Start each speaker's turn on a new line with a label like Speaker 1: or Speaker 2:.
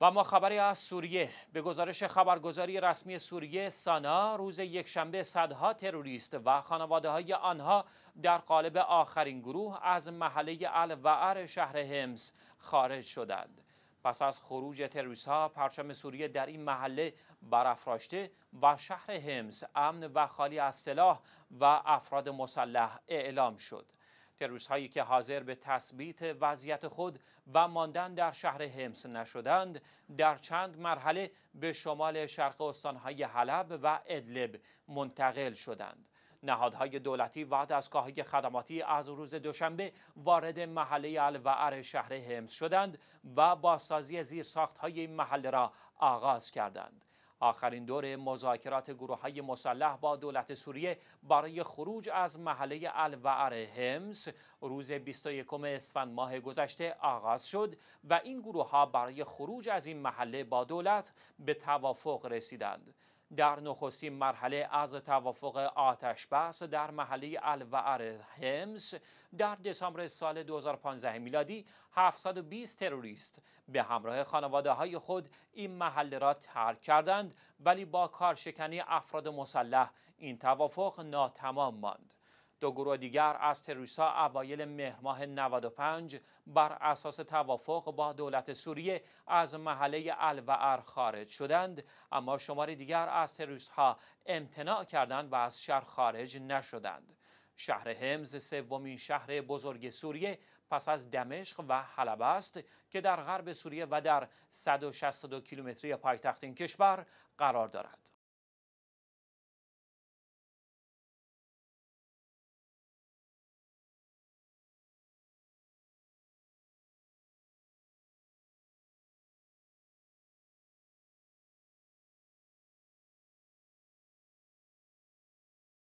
Speaker 1: و ما خبری از سوریه به گزارش خبرگزاری رسمی سوریه سانا روز یکشنبه صدها تروریست و خانواده های آنها در قالب آخرین گروه از محله الوعر شهر همس خارج شدند پس از خروج تروریست ها پرچم سوریه در این محله برافراشته و شهر همس امن و خالی از سلاح و افراد مسلح اعلام شد هایی که حاضر به تثبیت وضعیت خود و ماندن در شهر همس نشدند در چند مرحله به شمال شرق استانهای حلب و ادلب منتقل شدند نهادهای دولتی و دستگاههای خدماتی از روز دوشنبه وارد محله الوعر شهر همس شدند و بازسازی زیرساختهای این محله را آغاز کردند آخرین دور مذاکرات گروه های مسلح با دولت سوریه برای خروج از محله الوعر همس روز 21 اسفند ماه گذشته آغاز شد و این گروه ها برای خروج از این محله با دولت به توافق رسیدند. در نخستین مرحله از توافق آتش بس در محله الوعر همس در دسامبر سال 2015 میلادی 720 تروریست به همراه خانواده های خود این محله را ترک کردند ولی با کارشکنی افراد مسلح این توافق ناتمام ماند. دو گروه دیگر از تروریستها اوایل مهر ماه 95 بر اساس توافق با دولت سوریه از محله الوعر خارج شدند اما شماری دیگر از ها امتناع کردند و از شهر خارج نشدند شهر همز سومین شهر بزرگ سوریه پس از دمشق و حلب است که در غرب سوریه و در 162 کیلومتری پایتخت این کشور قرار دارد